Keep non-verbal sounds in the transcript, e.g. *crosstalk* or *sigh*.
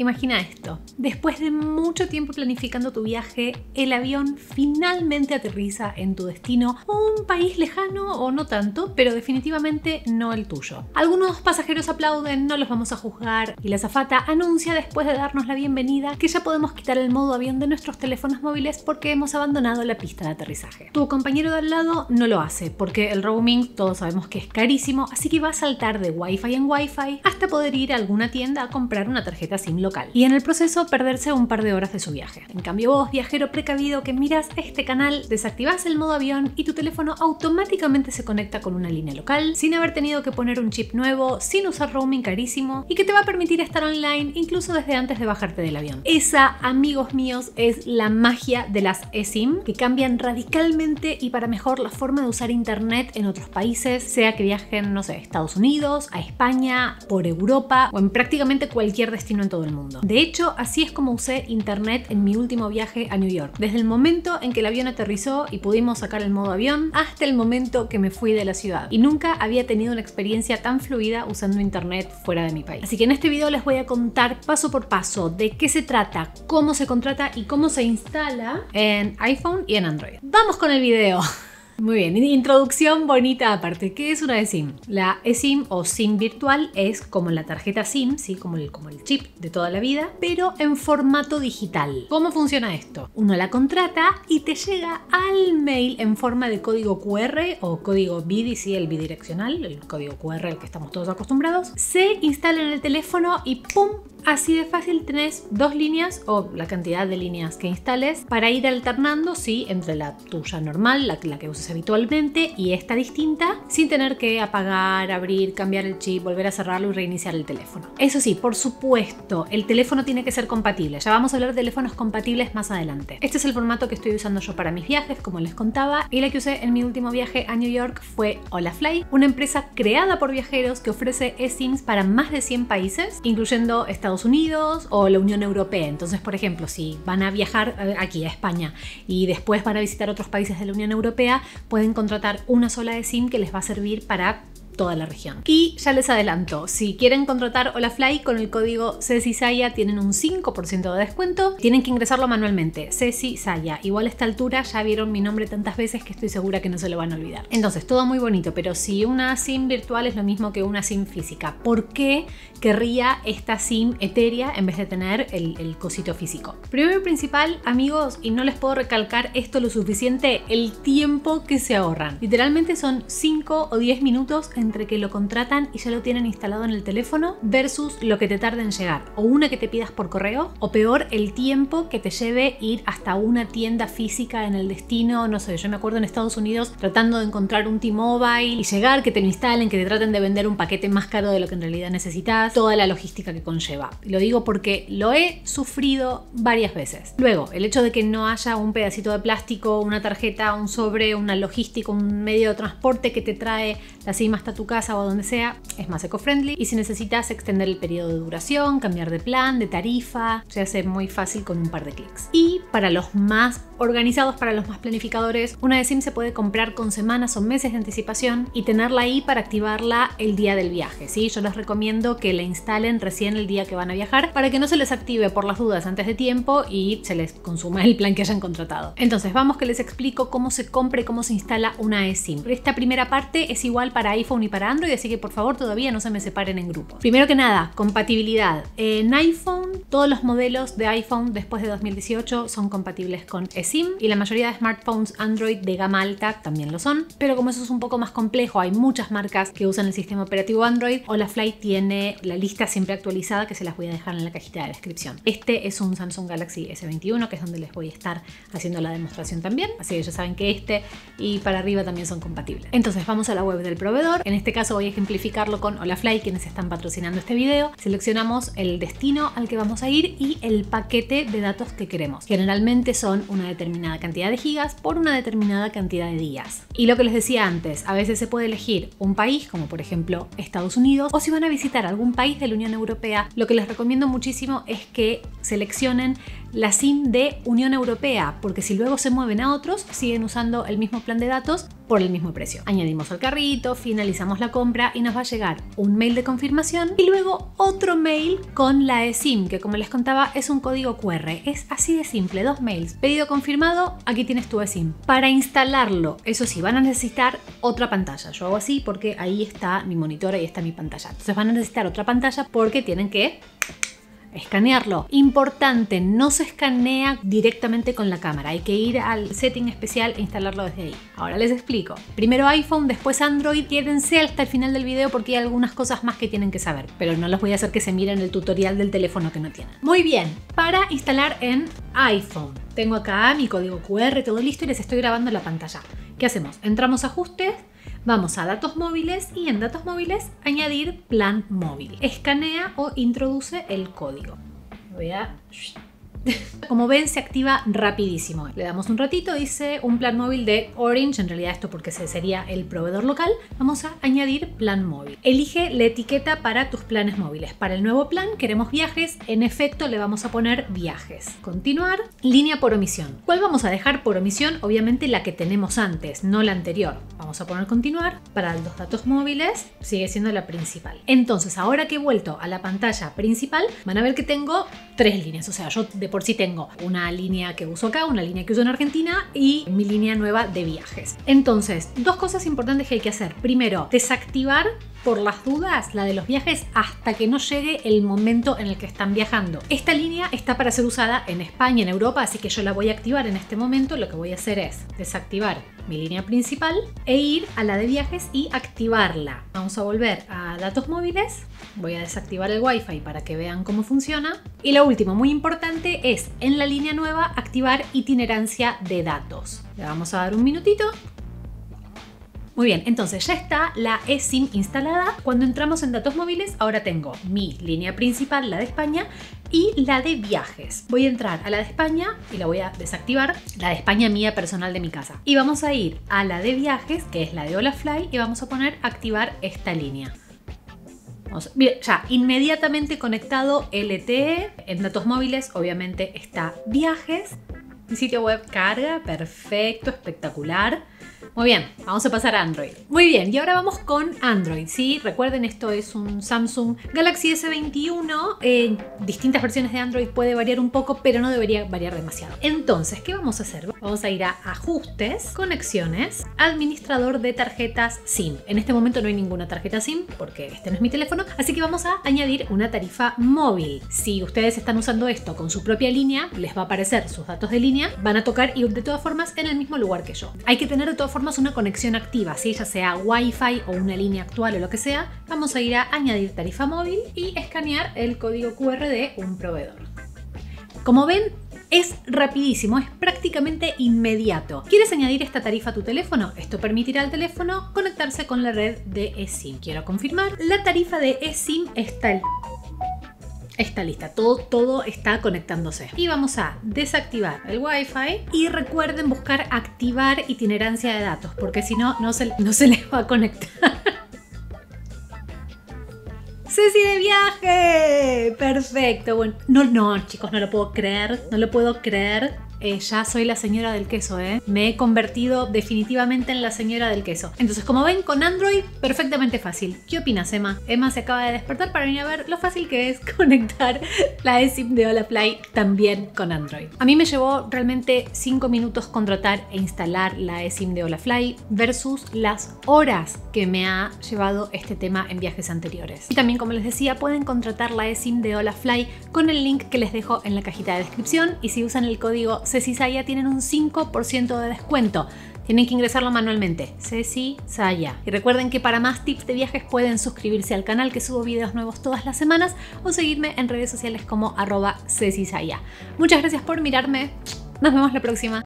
Imagina esto. Después de mucho tiempo planificando tu viaje, el avión finalmente aterriza en tu destino, un país lejano o no tanto, pero definitivamente no el tuyo. Algunos pasajeros aplauden, no los vamos a juzgar, y la zafata anuncia después de darnos la bienvenida que ya podemos quitar el modo avión de nuestros teléfonos móviles porque hemos abandonado la pista de aterrizaje. Tu compañero de al lado no lo hace porque el roaming todos sabemos que es carísimo, así que va a saltar de wifi en wifi hasta poder ir a alguna tienda a comprar una tarjeta SIM y en el proceso perderse un par de horas de su viaje. En cambio vos, viajero precavido que miras este canal, desactivas el modo avión y tu teléfono automáticamente se conecta con una línea local sin haber tenido que poner un chip nuevo, sin usar roaming carísimo y que te va a permitir estar online incluso desde antes de bajarte del avión. Esa, amigos míos, es la magia de las eSIM que cambian radicalmente y para mejor la forma de usar internet en otros países, sea que viajen, no sé, a Estados Unidos, a España, por Europa o en prácticamente cualquier destino en todo el mundo. De hecho, así es como usé internet en mi último viaje a New York. Desde el momento en que el avión aterrizó y pudimos sacar el modo avión hasta el momento que me fui de la ciudad. Y nunca había tenido una experiencia tan fluida usando internet fuera de mi país. Así que en este video les voy a contar paso por paso de qué se trata, cómo se contrata y cómo se instala en iPhone y en Android. ¡Vamos con el video! *laughs* Muy bien, introducción bonita aparte. ¿Qué es una eSIM? La eSIM o SIM virtual es como la tarjeta SIM, ¿sí? como, el, como el chip de toda la vida, pero en formato digital. ¿Cómo funciona esto? Uno la contrata y te llega al mail en forma de código QR o código BDC, el bidireccional, el código QR al que estamos todos acostumbrados. Se instala en el teléfono y ¡pum! Así de fácil tenés dos líneas o la cantidad de líneas que instales para ir alternando, sí, entre la tuya normal, la, que usas habitualmente, y esta distinta, sin tener que apagar, abrir, cambiar el chip, volver a cerrarlo y reiniciar el teléfono. Eso sí, por supuesto, el teléfono tiene que ser compatible. Ya vamos a hablar de teléfonos compatibles más adelante. Este es el formato que estoy usando yo para mis viajes, como les contaba, y la que usé en mi último viaje a New York fue HolaFly, una empresa creada por viajeros que ofrece eSIMs para más de 100 países, incluyendo Estados Estados Unidos o la Unión Europea. Entonces, por ejemplo, si van a viajar eh, aquí a España y después van a visitar otros países de la Unión Europea, pueden contratar una sola de SIM que les va a servir para toda la región. Y ya les adelanto, si quieren contratar HolaFly con el código CECISAYA tienen un 5% de descuento, tienen que ingresarlo manualmente, CECISAYA. Igual a esta altura ya vieron mi nombre tantas veces que estoy segura que no se lo van a olvidar. Entonces, todo muy bonito, pero si una SIM virtual es lo mismo que una SIM física, ¿por qué querría esta SIM etérea en vez de tener el, el cosito físico? Primero y principal, amigos, y no les puedo recalcar esto lo suficiente, el tiempo que se ahorran. Literalmente son 5 o 10 minutos en entre que lo contratan y ya lo tienen instalado en el teléfono versus lo que te tarda en llegar, o una que te pidas por correo, o peor, el tiempo que te lleve ir hasta una tienda física en el destino, no sé, yo me acuerdo en Estados Unidos tratando de encontrar un T-Mobile y llegar, que te lo instalen, que te traten de vender un paquete más caro de lo que en realidad necesitas, toda la logística que conlleva. Lo digo porque lo he sufrido varias veces. Luego, el hecho de que no haya un pedacito de plástico, una tarjeta, un sobre, una logística, un medio de transporte que te trae las mismas casa o donde sea, es más eco-friendly. Y si necesitas extender el periodo de duración, cambiar de plan, de tarifa, se hace muy fácil con un par de clics. Y para los más organizados, para los más planificadores, una SIM se puede comprar con semanas o meses de anticipación y tenerla ahí para activarla el día del viaje. ¿sí? Yo les recomiendo que la instalen recién el día que van a viajar para que no se les active por las dudas antes de tiempo y se les consuma el plan que hayan contratado. Entonces, vamos que les explico cómo se compra cómo se instala una eSIM. Esta primera parte es igual para iPhone y para Android, así que por favor todavía no se me separen en grupos. Primero que nada, compatibilidad. En iPhone, todos los modelos de iPhone después de 2018 son compatibles con sim y la mayoría de smartphones Android de gama alta también lo son, pero como eso es un poco más complejo, hay muchas marcas que usan el sistema operativo Android, flight tiene la lista siempre actualizada que se las voy a dejar en la cajita de descripción. Este es un Samsung Galaxy S21, que es donde les voy a estar haciendo la demostración también, así que ya saben que este y para arriba también son compatibles. Entonces vamos a la web del proveedor, en este caso voy a ejemplificarlo con Olafly, quienes están patrocinando este video. Seleccionamos el destino al que vamos a ir y el paquete de datos que queremos. Generalmente son una determinada cantidad de gigas por una determinada cantidad de días. Y lo que les decía antes, a veces se puede elegir un país, como por ejemplo Estados Unidos, o si van a visitar algún país de la Unión Europea, lo que les recomiendo muchísimo es que seleccionen la SIM de Unión Europea, porque si luego se mueven a otros, siguen usando el mismo plan de datos por el mismo precio. Añadimos al carrito, finalizamos la compra y nos va a llegar un mail de confirmación y luego otro mail con la eSIM, que como les contaba es un código QR. Es así de simple, dos mails. Pedido confirmado, aquí tienes tu eSIM. Para instalarlo, eso sí, van a necesitar otra pantalla. Yo hago así porque ahí está mi monitor, ahí está mi pantalla. Entonces van a necesitar otra pantalla porque tienen que escanearlo. Importante, no se escanea directamente con la cámara, hay que ir al setting especial e instalarlo desde ahí. Ahora les explico. Primero iPhone, después Android, quédense hasta el final del video porque hay algunas cosas más que tienen que saber, pero no los voy a hacer que se miren el tutorial del teléfono que no tienen. Muy bien, para instalar en iPhone. Tengo acá mi código QR, todo listo y les estoy grabando la pantalla. ¿Qué hacemos? Entramos a ajustes, vamos a datos móviles y en datos móviles añadir plan móvil. Escanea o introduce el código. Voy a como ven, se activa rapidísimo. Le damos un ratito, dice un plan móvil de Orange, en realidad esto porque sería el proveedor local. Vamos a añadir plan móvil. Elige la etiqueta para tus planes móviles. Para el nuevo plan queremos viajes, en efecto le vamos a poner viajes. Continuar, línea por omisión. ¿Cuál vamos a dejar por omisión? Obviamente la que tenemos antes, no la anterior. Vamos a poner continuar. Para los datos móviles sigue siendo la principal. Entonces, ahora que he vuelto a la pantalla principal, van a ver que tengo tres líneas. O sea, yo de por si tengo una línea que uso acá, una línea que uso en Argentina y mi línea nueva de viajes. Entonces, dos cosas importantes que hay que hacer. Primero, desactivar por las dudas la de los viajes hasta que no llegue el momento en el que están viajando. Esta línea está para ser usada en España, en Europa, así que yo la voy a activar en este momento. Lo que voy a hacer es desactivar mi línea principal e ir a la de viajes y activarla. Vamos a volver a datos móviles. Voy a desactivar el wifi para que vean cómo funciona. Y lo último, muy importante, es en la línea nueva activar itinerancia de datos. Le vamos a dar un minutito muy bien, entonces ya está la eSIM instalada. Cuando entramos en datos móviles, ahora tengo mi línea principal, la de España, y la de viajes. Voy a entrar a la de España y la voy a desactivar, la de España mía personal de mi casa. Y vamos a ir a la de viajes, que es la de Olafly, y vamos a poner activar esta línea. Vamos, ya inmediatamente conectado LTE, en datos móviles obviamente está viajes, mi sitio web carga, perfecto, espectacular. Muy bien, vamos a pasar a Android. Muy bien, y ahora vamos con Android, ¿sí? Recuerden, esto es un Samsung Galaxy S21. en eh, distintas versiones de Android puede variar un poco, pero no debería variar demasiado. Entonces, ¿qué vamos a hacer? Vamos a ir a Ajustes, Conexiones, Administrador de tarjetas SIM. En este momento no hay ninguna tarjeta SIM porque este no es mi teléfono, así que vamos a añadir una tarifa móvil. Si ustedes están usando esto con su propia línea, les va a aparecer sus datos de línea, van a tocar y de todas formas en el mismo lugar que yo. Hay que tener formas una conexión activa, si ella sea Wi-Fi o una línea actual o lo que sea, vamos a ir a añadir tarifa móvil y escanear el código QR de un proveedor. Como ven, es rapidísimo, es prácticamente inmediato. ¿Quieres añadir esta tarifa a tu teléfono? Esto permitirá al teléfono conectarse con la red de eSIM. Quiero confirmar, la tarifa de eSIM está el está lista, todo, todo está conectándose. Y vamos a desactivar el Wi-Fi y recuerden buscar activar itinerancia de datos, porque si no, no se, no se *laughs* les va a conectar. Ceci de viaje. Perfecto. Bueno, no, no, chicos, no lo puedo creer. No lo puedo creer. Eh, ya soy la señora del queso, ¿eh? Me he convertido definitivamente en la señora del queso. Entonces, como ven, con Android, perfectamente fácil. ¿Qué opinas, Emma? Emma se acaba de despertar para venir a ver lo fácil que es *laughs* conectar la eSIM de Olafly también con Android. A mí me llevó realmente 5 minutos contratar e instalar la eSIM de Olafly versus las horas que me ha llevado este tema en viajes anteriores. Y también, como les decía, pueden contratar la eSIM de Olafly con el link que les dejo en la cajita de descripción y si usan el código Saya tienen un 5% de descuento. Tienen que ingresarlo manualmente. Ceci Saya. Y recuerden que para más tips de viajes pueden suscribirse al canal que subo videos nuevos todas las semanas o seguirme en redes sociales como arroba Ceci Saya. Muchas gracias por mirarme. Nos vemos la próxima.